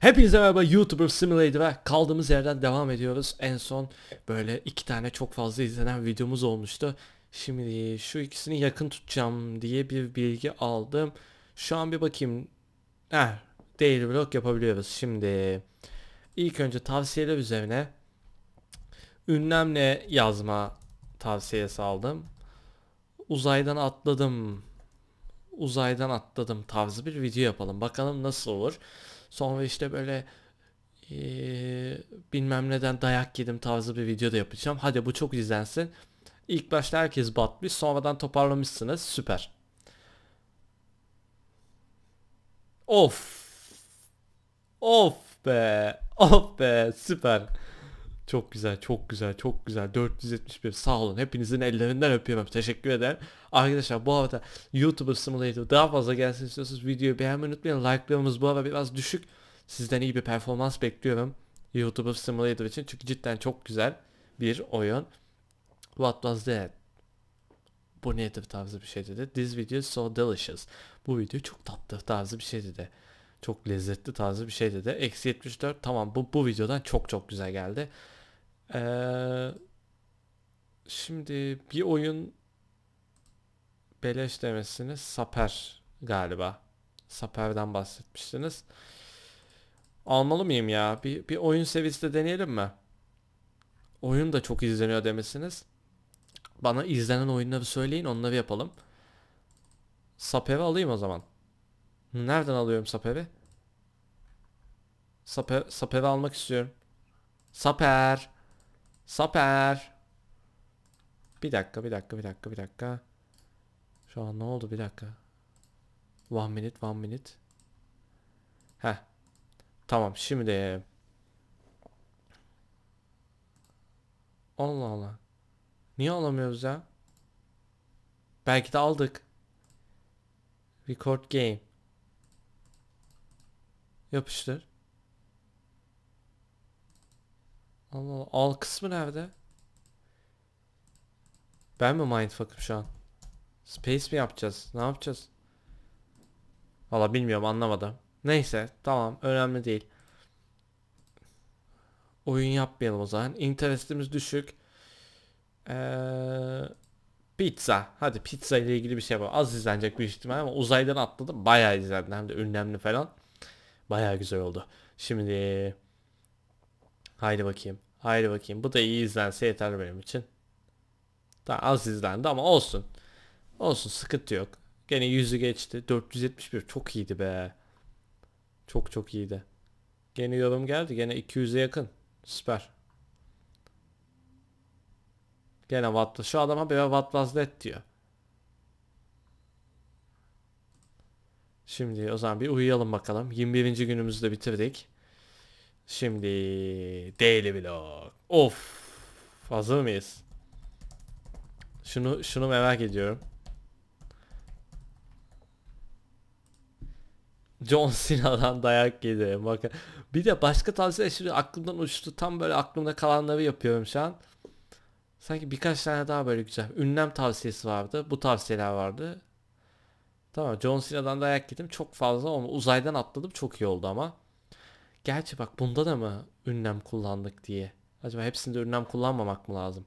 Hepinize merhaba YouTuber ve kaldığımız yerden devam ediyoruz. En son böyle iki tane çok fazla izlenen videomuz olmuştu. Şimdi şu ikisini yakın tutacağım diye bir bilgi aldım. Şu an bir bakayım. Heh, daily vlog yapabiliyoruz. Şimdi ilk önce tavsiyeler üzerine ünlemle yazma tavsiyesi aldım. Uzaydan atladım. Uzaydan atladım tarzı bir video yapalım. Bakalım nasıl olur. Sonra işte böyle e, bilmem neden dayak yedim tarzı bir video da yapacağım. Hadi bu çok izlensin. İlk başta herkes batmış sonradan toparlamışsınız süper. Of. Of be. Of be süper. Çok güzel, çok güzel, çok güzel. 471 sağ olun. Hepinizin ellerinden öpüyorum. Teşekkür ederim. Arkadaşlar bu arada YouTuber Simulator daha fazla gelsin istiyorsanız videoyu beğenmeyi unutmayın. Like'larımız bu ara biraz düşük. Sizden iyi bir performans bekliyorum. YouTuber Simulator için. Çünkü cidden çok güzel bir oyun. What was that? Bu nedir tarzı bir şey dedi. This video is so delicious. Bu video çok tatlı tarzı bir şey dedi çok lezzetli tarzı bir şey dedi. Eksi 74 tamam bu, bu videodan çok çok güzel geldi. Ee, şimdi bir oyun beleş demesiniz. Saper galiba. Saper'den bahsetmiştiniz. Almalı mıyım ya? Bir, bir oyun seviyesi de deneyelim mi? Oyun da çok izleniyor demesiniz. Bana izlenen oyunları söyleyin onları yapalım. Saper'i alayım o zaman. Nereden alıyorum Saper'i? Saper, Saper'i almak istiyorum. Saper! Saper. Bir dakika bir dakika bir dakika bir dakika. Şu an ne oldu bir dakika. One minute one minute. Heh. Tamam şimdi. Allah Allah. Niye alamıyoruz ya? Belki de aldık. Record game. Yapıştır. Allah Allah. Al kısmı nerede? Ben mi mindfuck'ım şu an? Space mi yapacağız? Ne yapacağız? Valla bilmiyorum anlamadım. Neyse tamam önemli değil. Oyun yapmayalım o zaman. İnteresimiz düşük. Ee, pizza. Hadi pizza ile ilgili bir şey yapalım. Az izlenecek bir ihtimal ama uzaydan atladım. Bayağı izlendi hem de ünlemli falan. Bayağı güzel oldu. Şimdi Haydi bakayım. Haydi bakayım. Bu da iyi izlense yeter benim için. Daha az izlendi ama olsun. Olsun sıkıntı yok. Gene yüzü geçti. 471 çok iyiydi be. Çok çok iyiydi. Gene yorum geldi. Gene 200'e yakın. Süper. Gene vatla. Şu adama bebe vatlazlet diyor. Şimdi o zaman bir uyuyalım bakalım. 21. günümüzü de bitirdik. Şimdi Daily Vlog. Of. Hazır mıyız? Şunu şunu merak ediyorum. John Cena'dan dayak yedim. Bakın, bir de başka tavsiye şimdi aklımdan uçtu. Tam böyle aklımda kalanları yapıyorum şu an. Sanki birkaç tane daha böyle güzel. Ünlem tavsiyesi vardı. Bu tavsiyeler vardı. Tamam John Cena'dan dayak yedim. Çok fazla onu uzaydan atladım. Çok iyi oldu ama. Gerçi bak bunda da mı ünlem kullandık diye. Acaba hepsinde ünlem kullanmamak mı lazım?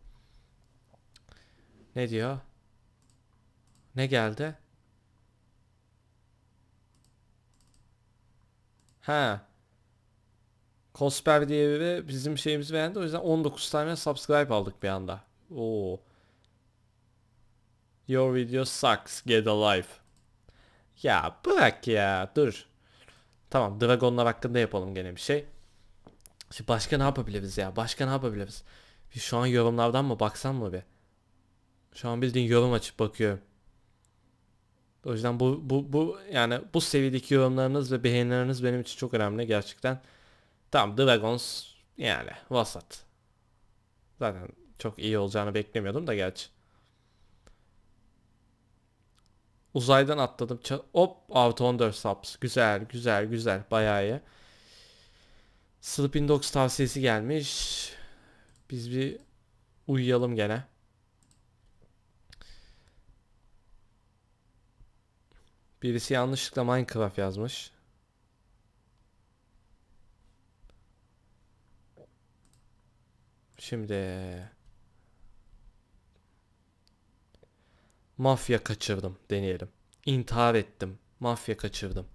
Ne diyor? Ne geldi? Ha. Cosper diye biri bizim şeyimizi beğendi. O yüzden 19 tane subscribe aldık bir anda. Oo. Your video sucks. Get a life. Ya bırak ya. Dur. Tamam dragonlar hakkında yapalım gene bir şey. Şimdi başka ne yapabiliriz ya? Başka ne yapabiliriz? Bir şu an yorumlardan mı baksan mı bir? Şu an bildiğin yorum açıp bakıyorum. O yüzden bu, bu, bu yani bu seviyedeki yorumlarınız ve beğenileriniz benim için çok önemli gerçekten. Tamam Dragons yani vasat. Zaten çok iyi olacağını beklemiyordum da gerçi. Uzaydan atladım. Ça Hop artı 14 subs. Güzel güzel güzel. Bayağı iyi. Sleeping Dogs tavsiyesi gelmiş. Biz bir uyuyalım gene. Birisi yanlışlıkla Minecraft yazmış. Şimdi Mafya kaçırdım deneyelim. İntihar ettim. Mafya kaçırdım.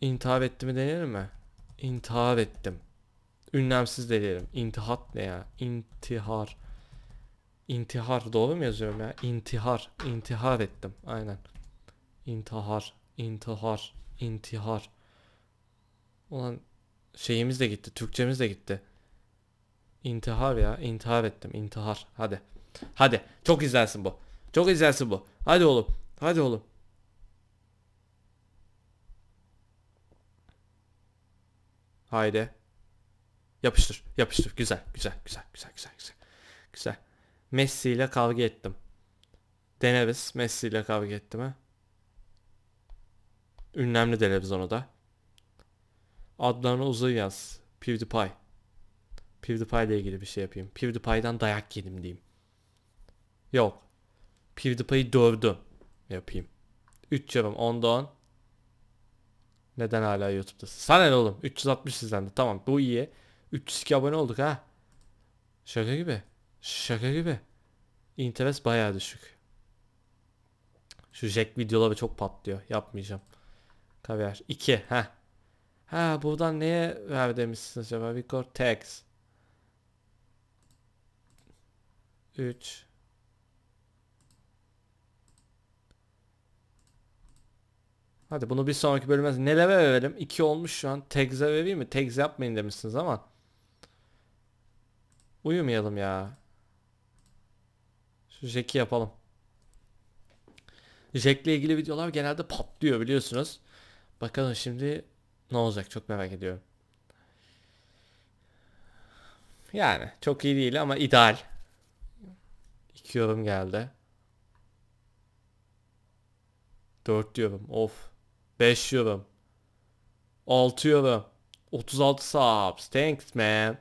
İntihar etti mi deneyelim mi? İntihar ettim. Ünlemsiz deneyelim. İntihat ne ya? İntihar. İntihar doğru mu yazıyorum ya? İntihar. İntihar ettim. Aynen. İntihar. İntihar. İntihar. Ulan şeyimiz de gitti. Türkçemiz de gitti. İntihar ya. İntihar ettim. İntihar. Hadi. Hadi. Çok izlensin bu. Çok izlensin bu. Hadi oğlum. Hadi oğlum. Haydi. Yapıştır. Yapıştır. Güzel. Güzel. Güzel. Güzel. Güzel. Güzel. Güzel. Messi ile kavga ettim. Deneriz. Messi ile kavga ettim ha. Ünlemli onu da. Adlarını uzay yaz. PewDiePie. PewDiePie ile ilgili bir şey yapayım. PewDiePie'dan dayak yedim diyeyim. Yok. PewDiePie'yi dövdüm. Yapayım. 3 cevap 10'da 10. Neden hala YouTube'dasın? Sana ne oğlum? 360 izlendi. Tamam bu iyi. 302 abone olduk ha. Şaka gibi. Şaka gibi. İnteres bayağı düşük. Şu Jack videoları çok patlıyor. Yapmayacağım. Kaviar. 2. Ha. Ha buradan neye ver demişsiniz acaba? Record text. 3 Hadi bunu bir sonraki bölüme neleve verelim? 2 olmuş şu an. Tegze vereyim mi? Tegze yapmayın demişsiniz ama. Uyumayalım ya. Şu Jack'i yapalım. Jack'le ilgili videolar genelde patlıyor biliyorsunuz. Bakalım şimdi ne olacak çok merak ediyorum. Yani çok iyi değil ama ideal. 42 yorum geldi. 4 yorum. Of. 5 yorum. 6 yorum. 36 subs. Thanks man.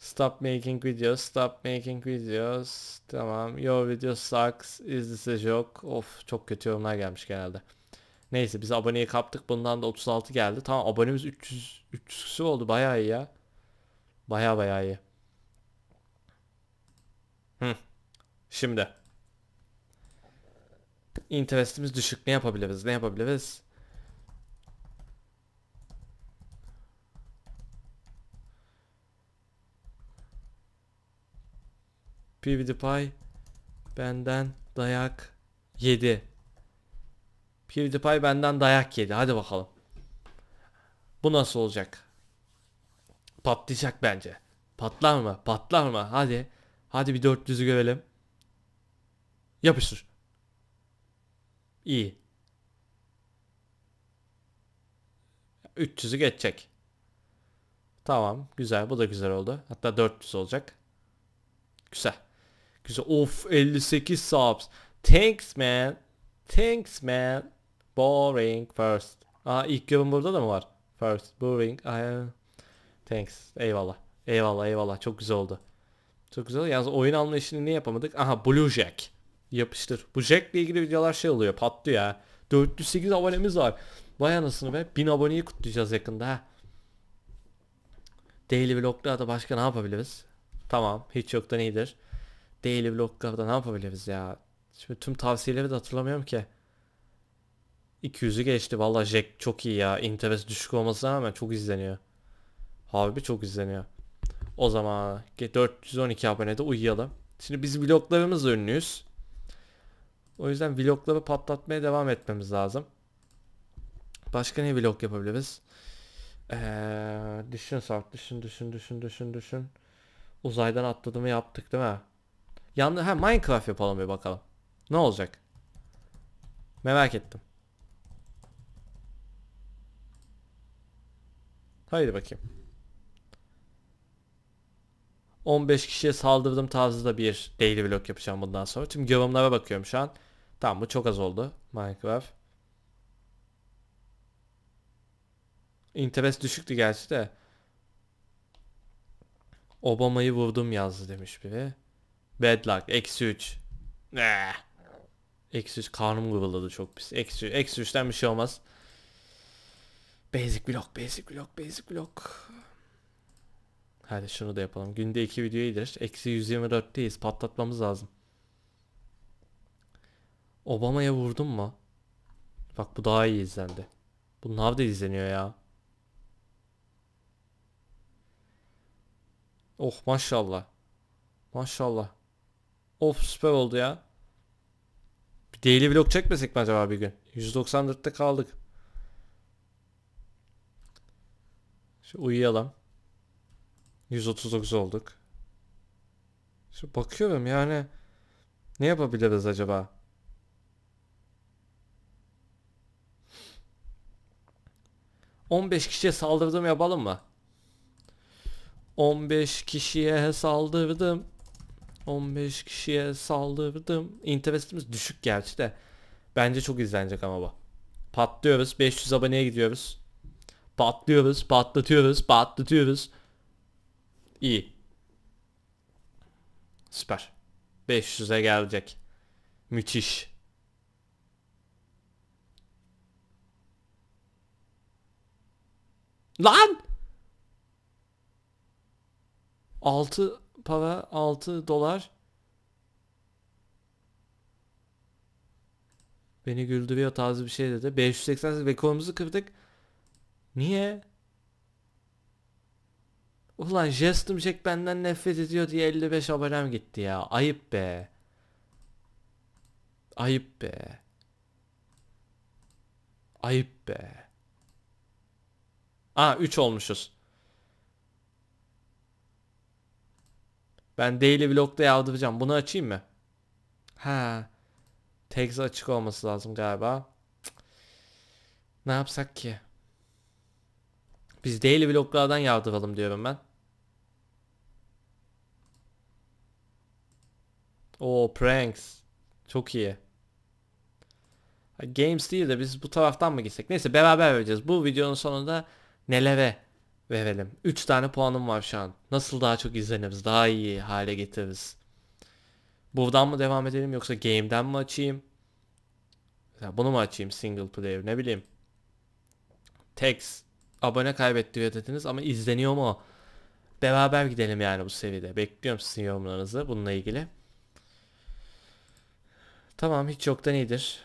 Stop making videos. Stop making videos. Tamam. Your video sucks. İzlisi yok. Of çok kötü yorumlar gelmiş genelde. Neyse biz aboneyi kaptık. Bundan da 36 geldi. Tamam abonemiz 300 300 oldu. Bayağı iyi ya. Bayağı bayağı iyi. Şimdi. Interestimiz düşük. Ne yapabiliriz? Ne yapabiliriz? PewDiePie benden dayak yedi. PewDiePie benden dayak yedi. Hadi bakalım. Bu nasıl olacak? Patlayacak bence. Patlar mı? Patlar mı? Hadi. Hadi bir 400'ü görelim. Yapıştır. İyi. 300'ü geçecek. Tamam güzel bu da güzel oldu. Hatta 400 olacak. Güzel. Güzel. Of 58 subs. Thanks man. Thanks man. Boring first. Aa ilk görün burada da mı var? First. Boring. I... Thanks. Eyvallah. Eyvallah eyvallah. Çok güzel oldu. Çok güzel. Yalnız oyun anlayışını ne yapamadık? Aha Blue Jack. Yapıştır. Bu Jack'le ilgili videolar şey oluyor patlı ya. 408 abonemiz var. Vay anasını be. 1000 aboneyi kutlayacağız yakında ha. Daily Vlog'da başka ne yapabiliriz? Tamam. Hiç yoktan iyidir. Daily Vlog'da ne yapabiliriz ya? Şimdi tüm tavsiyeleri de hatırlamıyorum ki. 200'ü geçti. Valla Jack çok iyi ya. İnteres düşük olmasına rağmen çok izleniyor. Harbi çok izleniyor. O zaman 412 abonede uyuyalım. Şimdi biz vloglarımızla ünlüyüz. O yüzden vlogları patlatmaya devam etmemiz lazım. Başka ne vlog yapabiliriz? Ee, düşün Sarp düşün düşün düşün düşün düşün. Uzaydan atladığımı yaptık değil mi? Yalnız ha Minecraft yapalım bir bakalım. Ne olacak? Merak ettim. Haydi bakayım. 15 kişiye saldırdım tarzı da bir daily vlog yapacağım bundan sonra. Tüm yorumlara bakıyorum şu an. Tamam bu çok az oldu. Minecraft. İnteres düşüktü gerçi de. Obama'yı vurdum yazdı demiş biri. Bad luck. Eksi 3. Eksi 3. Karnım guruladı çok pis. Eksi 3. Eksi 3'ten bir şey olmaz. Basic block, basic block, basic block. Hadi şunu da yapalım. Günde 2 video iyidir. Eksi 124'teyiz. Patlatmamız lazım. Obama'ya vurdum mu? Bak bu daha iyi izlendi. Bu Nav'da izleniyor ya. Oh maşallah. Maşallah. Of süper oldu ya. Bir daily vlog çekmesek mi acaba bir gün? 194'te kaldık. Şu uyuyalım. 139 olduk. Şu bakıyorum yani ne yapabiliriz acaba? 15 kişiye saldırdım yapalım mı? 15 kişiye saldırdım. 15 kişiye saldırdım. İnteresimiz düşük gerçi de. Bence çok izlenecek ama bu. Patlıyoruz. 500 aboneye gidiyoruz. Patlıyoruz, patlatıyoruz, patlatıyoruz. İyi. Süper. 500'e gelecek. Müthiş. Lan! 6 para 6 dolar Beni güldürüyor tarzı bir şey dedi. 588 rekorumuzu kırdık. Niye? Ulan Jestim Jack benden nefret ediyor diye 55 abonem gitti ya. Ayıp be. Ayıp be. Ayıp be. Aa 3 olmuşuz. Ben daily vlog'da yazdıracağım. Bunu açayım mı? Ha. Tags açık olması lazım galiba. Ne yapsak ki? Biz daily vloglardan yardıralım diyorum ben. O pranks. Çok iyi. Games değil de biz bu taraftan mı gitsek? Neyse beraber vereceğiz. Bu videonun sonunda nelere verelim? 3 tane puanım var şu an. Nasıl daha çok izleniriz? Daha iyi hale getiririz. Buradan mı devam edelim yoksa game'den mi açayım? Mesela bunu mu açayım single player ne bileyim. Text abone kaybettiriyor dediniz ama izleniyor mu o? Beraber gidelim yani bu seviyede. Bekliyorum sizin yorumlarınızı bununla ilgili. Tamam hiç yoktan iyidir.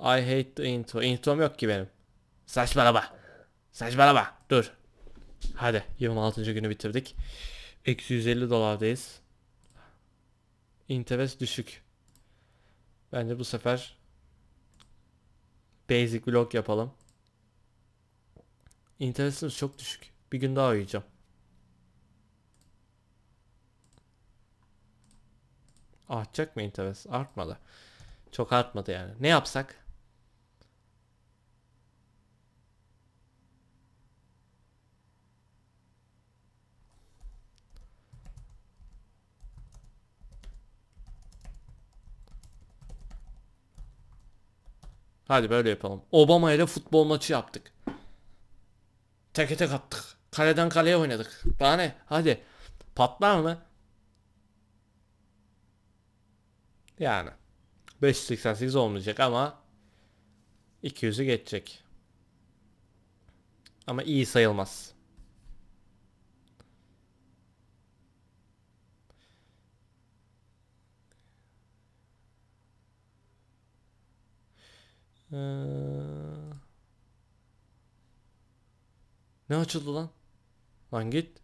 I hate the intro. Intro'm yok ki benim. Saçmalama. Saçmalama. Dur. Hadi 26. günü bitirdik. Eksi 150 dolardayız. İnteres düşük. Bence bu sefer basic vlog yapalım. İnteresimiz çok düşük. Bir gün daha uyuyacağım. Artacak mı interes? Artmadı. Çok artmadı yani. Ne yapsak? Hadi böyle yapalım. Obama ile futbol maçı yaptık. Teke tek attık. Kaleden kaleye oynadık. Daha ne? Hadi. Patlar mı? Yani. 588 olmayacak ama 200'ü geçecek. Ama iyi sayılmaz. Ee... Ne açıldı lan? Lan git.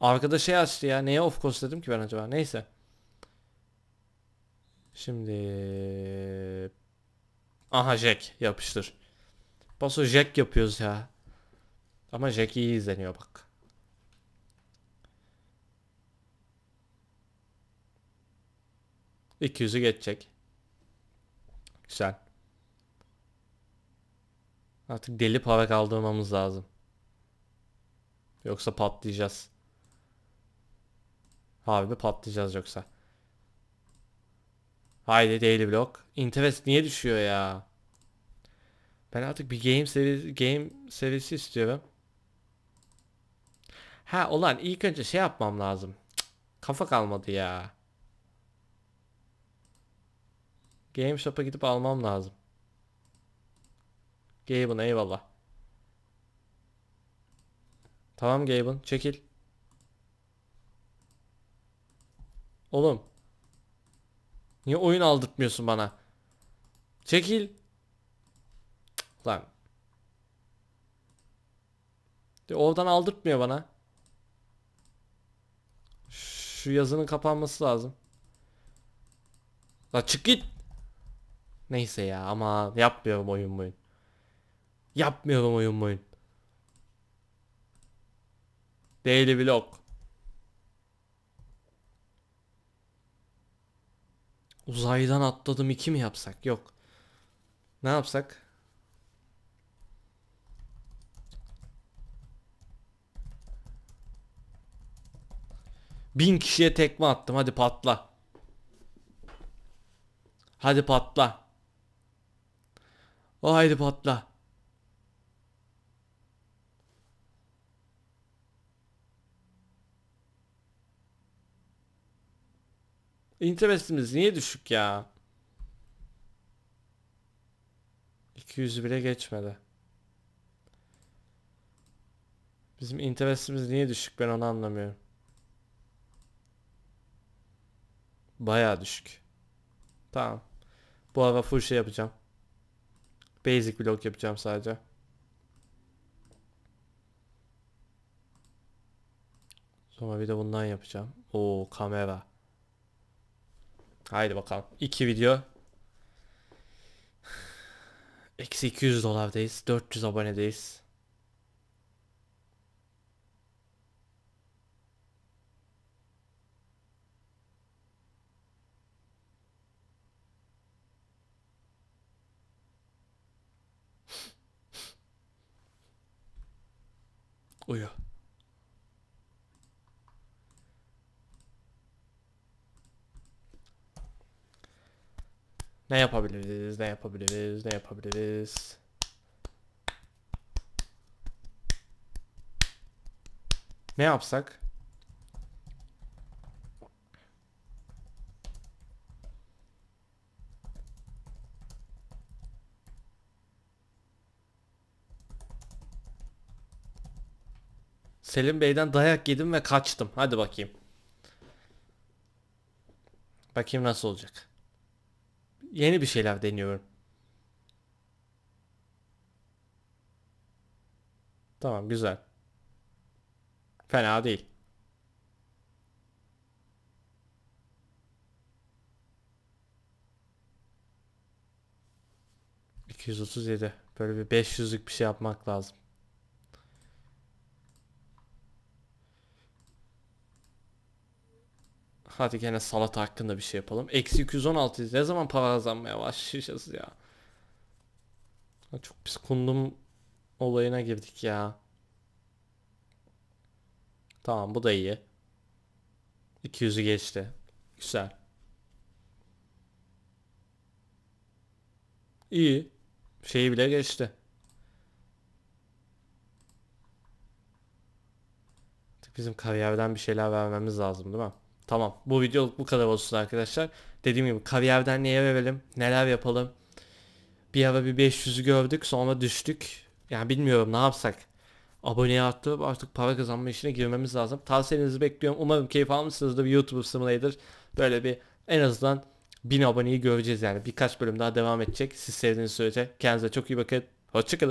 Arkada şey açtı ya. Neye of course dedim ki ben acaba. Neyse. Şimdi Aha Jack yapıştır. Paso Jack yapıyoruz ya. Ama Jack iyi izleniyor bak. İki yüzü geçecek. Güzel. Artık deli para kaldırmamız lazım. Yoksa patlayacağız. Harbi patlayacağız yoksa. Haydi daily block. Interest niye düşüyor ya? Ben artık bir game serisi, game serisi istiyorum. Ha olan ilk önce şey yapmam lazım. Cık, kafa kalmadı ya. GameStop'a gidip almam lazım. Gaben eyvallah. Tamam Gaben çekil. Oğlum. Niye oyun aldırtmıyorsun bana? Çekil. lan. De oradan aldırtmıyor bana. Şu yazının kapanması lazım. La çık git. Neyse ya ama yapmıyorum oyun oyun. Yapmıyorum oyun oyun. Daily vlog. Uzaydan atladım iki mi yapsak? Yok. Ne yapsak? Bin kişiye tekme attım hadi patla. Hadi patla. Haydi patla. Interestimiz niye düşük ya? 200 bile geçmedi. Bizim interestimiz niye düşük ben onu anlamıyorum. Baya düşük. Tamam. Bu ara full şey yapacağım. Basic blok yapacağım sadece. Sonra bir de bundan yapacağım. Oo kamera. Haydi bakalım. İki video. Eksi 200 dolardayız. 400 abonedeyiz. Uyu. Ne yapabiliriz? Ne yapabiliriz? Ne yapabiliriz? Ne yapsak? Selim Bey'den dayak yedim ve kaçtım. Hadi bakayım. Bakayım nasıl olacak. Yeni bir şeyler deniyorum. Tamam güzel. Fena değil. ...237. Böyle bir 500'lük bir şey yapmak lazım. Hadi gene salata hakkında bir şey yapalım. Eksi 216 ne zaman para kazanmaya başlayacağız ya? Çok pis kundum olayına girdik ya. Tamam bu da iyi. 200'ü geçti. Güzel. İyi. Şeyi bile geçti. Bizim kariyerden bir şeyler vermemiz lazım değil mi? Tamam bu videoluk bu kadar olsun arkadaşlar. Dediğim gibi kaviyerden neye verelim neler yapalım. Bir ara bir 500'ü gördük sonra düştük. Yani bilmiyorum ne yapsak. Abone arttırıp artık para kazanma işine girmemiz lazım. Tavsiyenizi bekliyorum. Umarım keyif almışsınızdır. YouTube Simulator böyle bir en azından 1000 aboneyi göreceğiz yani. Birkaç bölüm daha devam edecek. Siz sevdiğiniz sürece. Kendinize çok iyi bakın. Hoşçakalın.